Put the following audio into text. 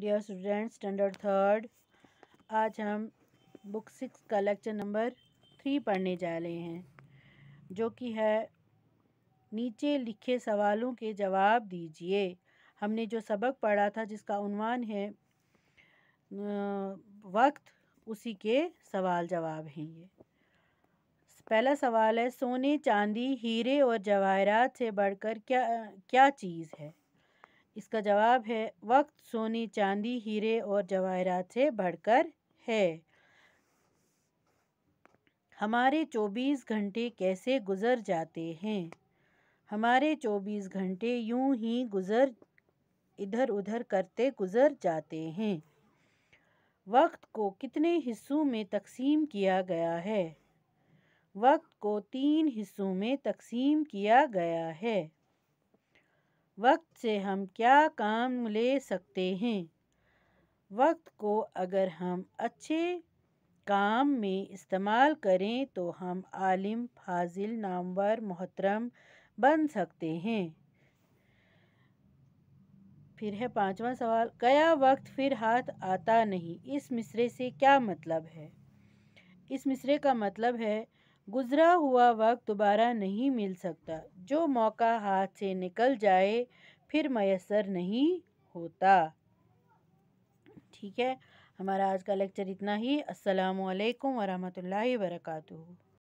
dear student standard third आज हम book six का लेक्चर नंबर थ्री पढ़ने जा रहे हैं जो कि है नीचे लिखे सवालों के जवाब दीजिए हमने जो सबक पढ़ा था जिसका उन्वान है वक्त उसी के सवाल जवाब हैं ये पहला सवाल है सोने चांदी हीरे और जवाहरात से बढ़कर क्या क्या चीज़ है इसका जवाब है वक्त सोनी चांदी हीरे और जवाहरात से बढ़कर है हमारे चौबीस घंटे कैसे गुज़र जाते हैं हमारे चौबीस घंटे यूं ही गुज़र इधर उधर करते गुज़र जाते हैं वक्त को कितने हिस्सों में तकसीम किया गया है वक्त को तीन हिस्सों में तकसीम किया गया है वक्त से हम क्या काम ले सकते हैं वक्त को अगर हम अच्छे काम में इस्तेमाल करें तो हम आलिम फाजिल नामवर मोहतरम बन सकते हैं फिर है पांचवा सवाल कया वक्त फिर हाथ आता नहीं इस मिसरे से क्या मतलब है इस मिसरे का मतलब है गुज़रा हुआ वक्त दोबारा नहीं मिल सकता जो मौका हाथ से निकल जाए फिर मैसर नहीं होता ठीक है हमारा आज का लेक्चर इतना ही अस्सलाम वालेकुम वरहमतुल्लाहि